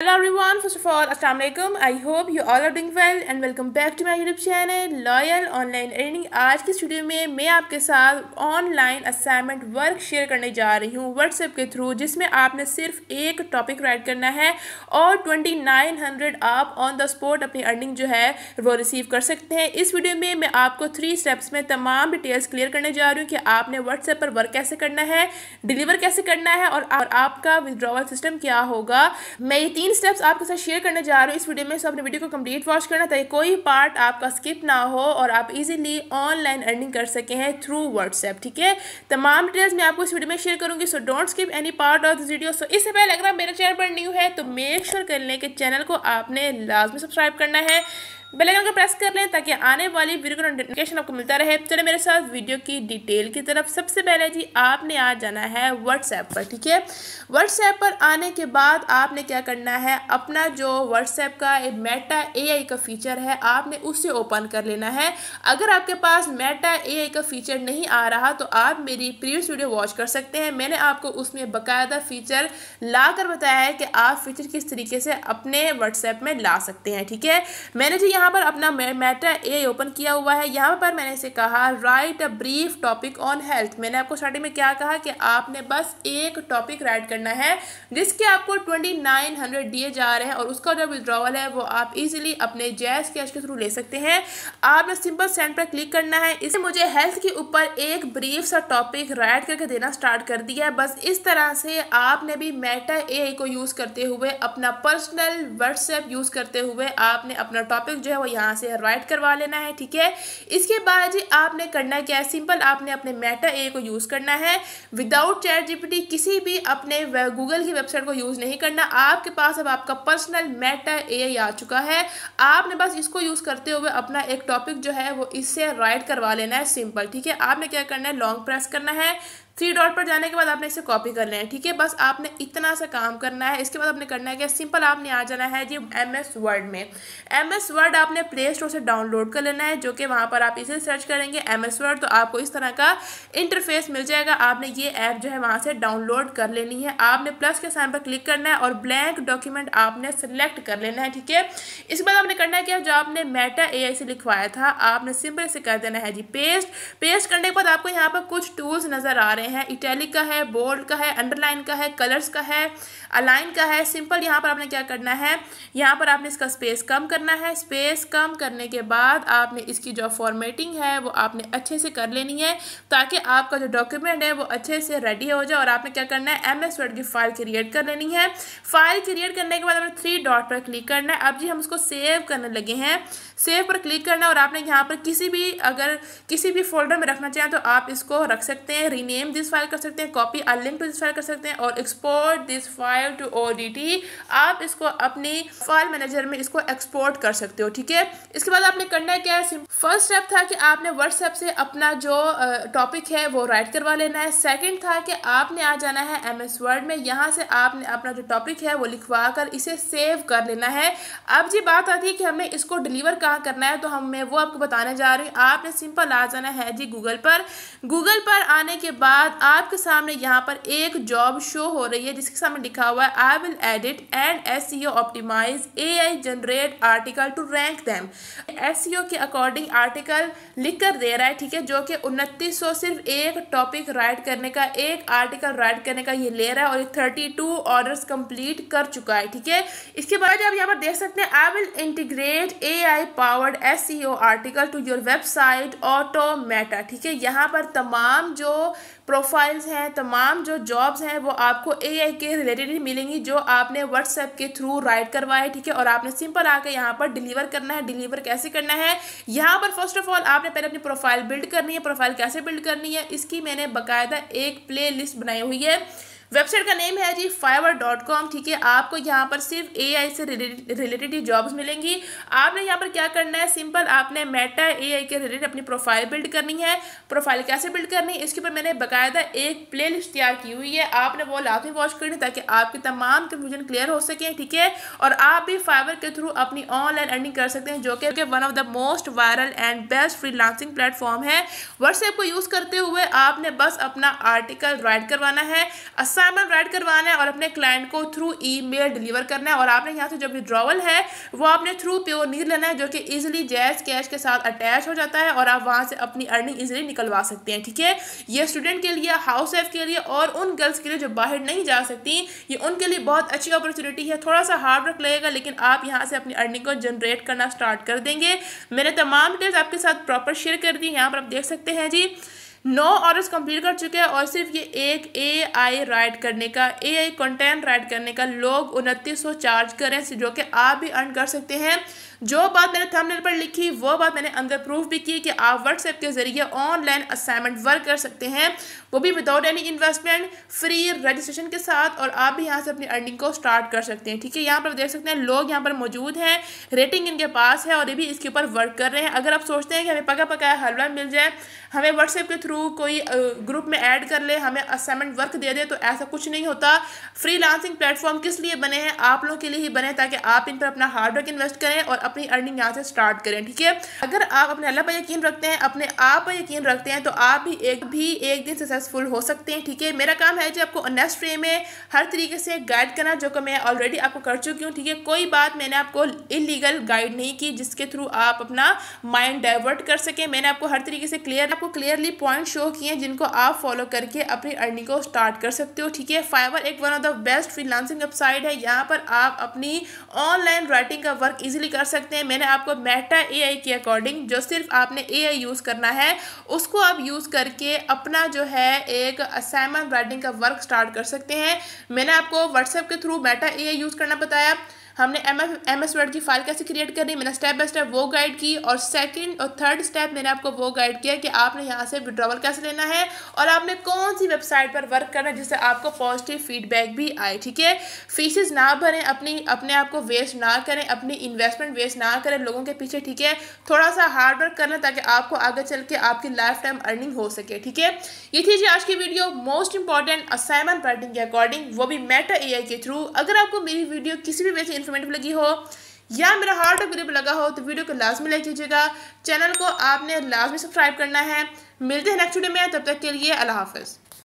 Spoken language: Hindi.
Hello everyone, first of all, Assalamualaikum. I hope you all are doing well and welcome back to my YouTube channel Loyal Online Earning. आज की स्टूडियो में मैं आपके साथ ऑनलाइन असाइनमेंट वर्क शेयर करने जा रही हूँ व्हाट्सएप के थ्रू जिसमें आपने सिर्फ एक टॉपिक राइट करना है और ट्वेंटी नाइन हंड्रेड आप ऑन द स्पॉट अपनी अर्निंग जो है वो रिसीव कर सकते हैं इस वीडियो में मैं आपको थ्री स्टेप्स में तमाम डिटेल्स क्लियर करने जा रही हूँ कि आपने व्हाट्सएप पर वर्क कैसे करना है डिलीवर कैसे करना है और, और आपका विदड्रॉवल सिस्टम क्या होगा मैं ये तीन तीन स्टेप्स आपके साथ शेयर करने जा रहा हूँ इस वीडियो में सो अपने वीडियो को कंप्लीट वॉच करना ताकि कोई पार्ट आपका स्किप ना हो और आप इजीली ऑनलाइन अर्निंग कर सके हैं थ्रू व्हाट्सएप ठीक है तमाम डिटेल्स मैं आपको इस वीडियो में शेयर करूंगी so don't skip any part of this video so इससे पहले अगर आप मेरे चैनल पर न्यू है तो मेक श्योर sure कर लें कि चैनल को आपने लाजमी सब्सक्राइब करना है बेल आइकन को प्रेस कर लें ताकि आने वाली वीडियो का नोटिफिकेशन आपको मिलता रहे चले मेरे साथ वीडियो की डिटेल की तरफ सबसे पहले जी आपने आ जाना है व्हाट्सएप पर ठीक है व्हाट्सएप पर आने के बाद आपने क्या करना है अपना जो व्हाट्सएप का मेटा ए का फीचर है आपने उसे ओपन कर लेना है अगर आपके पास मेटा ए का फीचर नहीं आ रहा तो आप मेरी प्रीवियस वीडियो वॉच कर सकते हैं मैंने आपको उसमें बाकायदा फ़ीचर ला कर बताया है कि आप फीचर किस तरीके से अपने व्हाट्सएप में ला सकते हैं ठीक है मैंने जी यहाँ पर अपना मैटर ए ओपन किया हुआ है यहाँ पर मैंने इसे कहा write a brief topic on health मैंने आपको स्टार्टिंग में क्या कहा कि आपने बस एक टॉपिक राइट करना है जिसके आपको ट्वेंटी नाइन हंड्रेड दिए जा रहे हैं और उसका जो विद्रॉवल है वो आप इजीली अपने जैस कैश के थ्रू ले सकते हैं आपने सिंपल सेंड पर क्लिक करना है इसे मुझे हेल्थ के ऊपर एक ब्रीफ सा टॉपिक राइट करके देना स्टार्ट कर दिया है बस इस तरह से आपने भी मेटा ए को यूज़ करते हुए अपना पर्सनल व्हाट्सएप यूज़ करते हुए आपने अपना टॉपिक जो है वो यहाँ से राइट करवा लेना है ठीक है इसके बाद जी आपने करना क्या है सिंपल आपने अपने मेटा ए को यूज़ करना है विदाउट चैट जीपीटी किसी भी अपने गूगल की वेबसाइट को यूज़ नहीं करना आपके पास अब आपका पर्सनल मेटा ए आ चुका है आपने बस इसको यूज़ करते हुए अपना एक टॉपिक जो है वो इससे राइट करवा लेना है सिंपल ठीक है आपने क्या करना है लॉन्ग प्रेस करना है थ्री डॉट पर जाने के बाद आपने इसे कॉपी कर लेना है ठीक है बस आपने इतना सा काम करना है इसके बाद आपने करना है क्या सिंपल आपने आ जाना है जी एम एस वर्ड में एम एस वर्ड आपने प्ले स्टोर से डाउनलोड कर लेना है जो कि वहाँ पर आप इसे सर्च करेंगे एम एस वर्ड तो आपको इस तरह का इंटरफेस मिल जाएगा आपने ये ऐप जो है वहाँ से डाउनलोड कर लेनी है आपने प्लस के साइन पर क्लिक करना है और ब्लैंक डॉक्यूमेंट आपने सेलेक्ट कर लेना है ठीक है इसके बाद आपने करना है क्या जो आपने मेटा ए से लिखवाया था आपने सिंपल से कर देना है जी पेस्ट पेस्ट करने के बाद आपको यहाँ पर कुछ टूल्स नज़र आ रहे हैं आए हैं इटैलिक का है बोल्ड का है अंडरलाइन का है कलर्स का है अलाइन का है सिंपल यहाँ पर आपने क्या करना है यहाँ पर आपने इसका स्पेस कम करना है स्पेस कम करने के बाद आपने इसकी जो फॉर्मेटिंग है वो आपने अच्छे से कर लेनी है ताकि आपका जो डॉक्यूमेंट है वो अच्छे से रेडी हो जाए और आपने क्या करना है एम वर्ड की फाइल क्रिएट कर लेनी है फाइल क्रिएट करने के बाद आपने थ्री डॉट पर क्लिक करना है अब जी हम उसको सेव करने लगे हैं सेव पर क्लिक करना है और आपने यहाँ पर किसी भी अगर किसी भी फोल्डर में रखना चाहें तो आप इसको रख सकते हैं रीनेम दिस फाइल कर सकते हैं copy uh link to this file कर सकते हैं और एक्सपोर्ट दिस फाइल टू ओ आप इसको अपनी फाइल मैनेजर में इसको एक्सपोर्ट कर सकते हो ठीक है इसके बाद आपने करना क्या है फर्स्ट स्टेप था कि आपने व्हाट्सएप से अपना जो टॉपिक है वो राइट करवा लेना है सेकेंड था कि आपने आ जाना है एम एस वर्ड में यहाँ से आपने अपना जो टॉपिक है वो लिखवा कर इसे सेव कर लेना है अब जी बात आती है कि हमें इसको डिलीवर कहाँ करना है तो हमें वो आपको बताने जा रही हूँ आपने सिंपल आ जाना है जी गूगल पर गूगल पर आने के बाद बाद आपके सामने यहाँ पर एक जॉब शो हो रही है जिसके सामने लिखा हुआ है I will edit and S C O optimize A I generate article to rank them S C O के अकॉर्डिंग आर्टिकल लिख कर दे रहा है ठीक है जो कि उनतीस सौ सिर्फ एक टॉपिक राइट करने का एक आर्टिकल राइट करने का ये ले रहा है और ये थर्टी टू ऑर्डर्स कंप्लीट कर चुका है ठीक है इसके बाद आप यहाँ पर देख सकते हैं I will integrate A I powered S C O article to your website automata ठीक है यहाँ पर तमाम जो प्रोफाइल्स हैं तमाम जो जॉब्स हैं वो आपको एआई के रिलेटेड ही मिलेंगी जो आपने व्हाट्सएप के थ्रू राइट करवाए ठीक है और आपने सिंपल आके यहाँ पर डिलीवर करना है डिलीवर कैसे करना है यहाँ पर फर्स्ट ऑफ ऑल आपने पहले अपनी प्रोफाइल बिल्ड करनी है प्रोफाइल कैसे बिल्ड करनी है इसकी मैंने बाकायदा एक प्ले लिस्ट बनाई हुई है वेबसाइट का नेम है जी फाइवर डॉट कॉम ठीक है आपको यहाँ पर सिर्फ ए आई से रिलेटेड ही जॉब्स मिलेंगी आपने यहाँ पर क्या करना है सिंपल आपने मेटा ए आई के रिलेटेड अपनी प्रोफाइल बिल्ड करनी है प्रोफाइल कैसे बिल्ड करनी है इसके ऊपर मैंने बाकायदा एक प्ले लिस्ट तैयार की हुई है आपने वो लाजमी वॉच करनी ताकि आपकी तमाम कन्फ्यूजन क्लियर हो सके ठीक है और आप भी फाइवर के थ्रू अपनी ऑनलाइन अर्निंग कर सकते हैं जो कि one of the most viral and best lancing platform है व्हाट्सएप को यूज़ करते हुए आपने बस अपना आर्टिकल राइट करवाना है असाइनमेंट राइट करवाना है और अपने क्लाइंट को थ्रू ई मेल डिलीवर करना है और आपने यहाँ से जो विड्रॉवल है वो आपने थ्रू प्योर नीर लेना है जो कि ईजिली जैज कैश के साथ अटैच हो जाता है और आप वहाँ से अपनी अर्निंग ईजिली निकलवा सकते हैं ठीक है ये स्टूडेंट के लिए हाउस वाइफ के लिए और उन गर्ल्स के लिए जो बाहर नहीं जा सकती ये उनके लिए बहुत अच्छी अपॉर्चुनिटी है थोड़ा सा हार्ड वर्क लगेगा लेकिन आप यहाँ से अपनी अर्निंग को जनरेट करना स्टार्ट कर देंगे मैंने तमाम डिटेल्स आपके साथ प्रॉपर शेयर कर दी यहाँ पर आप देख सकते हैं जी नौ ऑर्डर्स कंप्लीट कर चुके हैं और सिर्फ ये एक ए आई राइट करने का ए आई कंटेंट राइट करने का लोग उनतीस सौ चार्ज करें जो कि आप भी अर्न कर सकते हैं जो बात मैंने थंबनेल पर लिखी वो बात मैंने अंदर प्रूफ भी की कि आप व्हाट्सएप के ज़रिए ऑनलाइन असाइनमेंट वर्क कर सकते हैं वो भी without any investment free registration के साथ और आप भी यहाँ से अपनी अर्निंग को स्टार्ट कर सकते हैं ठीक है यहाँ पर देख सकते हैं लोग यहाँ पर मौजूद हैं रेटिंग इनके पास है और ये भी इसके ऊपर वर्क कर रहे हैं अगर आप सोचते हैं कि हमें पका पकाया हलवा मिल जाए हमें व्हाट्सएप के थ्रू कोई ग्रुप में ऐड कर ले हमें असाइनमेंट वर्क दे दे तो ऐसा कुछ नहीं होता फ्री लांसिंग प्लेटफॉर्म किस लिए बने हैं आप लोगों के लिए ही बने ताकि आप इन पर अपना हार्डवर्क इन्वेस्ट करें और अपनी अर्निंग यहाँ से स्टार्ट करें ठीक है अगर आप अपने अल्लाह पर यकीन रखते हैं अपने आप पर यकीन रखते हैं तो आप भी एक भी एक दिन सक्सेसफुल हो सकते हैं ठीक है मेरा काम है जो आपको नेक्स्ट वे में हर तरीके से गाइड करना जो कि मैं ऑलरेडी आपको कर चुकी हूँ ठीक है कोई बात मैंने आपको इलीगल गाइड नहीं की जिसके थ्रू आप अपना माइंड डाइवर्ट कर सकें मैंने आपको हर तरीके से क्लियर आपको क्लियरली पॉइंट शो किए हैं जिनको आप फॉलो करके अपनी अर्निंग को स्टार्ट कर सकते हो ठीक है फाइवर एक one of the best freelancing website है यहाँ पर आप अपनी ऑनलाइन राइटिंग का वर्क इजीली कर सकते सकते हैं मैंने आपको मेटा एआई के अकॉर्डिंग जो सिर्फ आपने एआई यूज़ करना है उसको आप यूज़ करके अपना जो है एक असाइनमेंट राइटिंग का वर्क स्टार्ट कर सकते हैं मैंने आपको व्हाट्सएप के थ्रू मेटा आई यूज़ करना बताया हमने M F M S Word की फाइल कैसे क्रिएट करनी मैंने स्टेप बाय स्टेप वो गाइड की और सेकेंड और थर्ड स्टेप मैंने आपको वो गाइड किया कि आपने यहाँ से विड्रॉवल कैसे लेना है और आपने कौन सी वेबसाइट पर वर्क करना है जिससे आपको पॉजिटिव फीडबैक भी आए ठीक है फीसिस ना भरें अपनी अपने आप को वेस्ट ना करें अपनी इन्वेस्टमेंट वेस्ट ना करें लोगों के पीछे ठीक है थोड़ा सा हार्ड वर्क करना ताकि आपको आगे चल के आपकी लाइफ टाइम अर्निंग हो सके ठीक है ये थी जी आज की video most important assignment parting के अकॉर्डिंग वो भी मैटर ए के थ्रू अगर आपको मेरी वीडियो किसी भी वैसे से पेमेंट लगी हो या मेरा हार्ट और ग्रुप लगा हो तो वीडियो को लाजमी लाइक कीजिएगा चैनल को आपने लाजमी सब्सक्राइब करना है मिलते हैं नेक्स्ट वीडियो में तब तक के लिए अल्लाह हाफिज़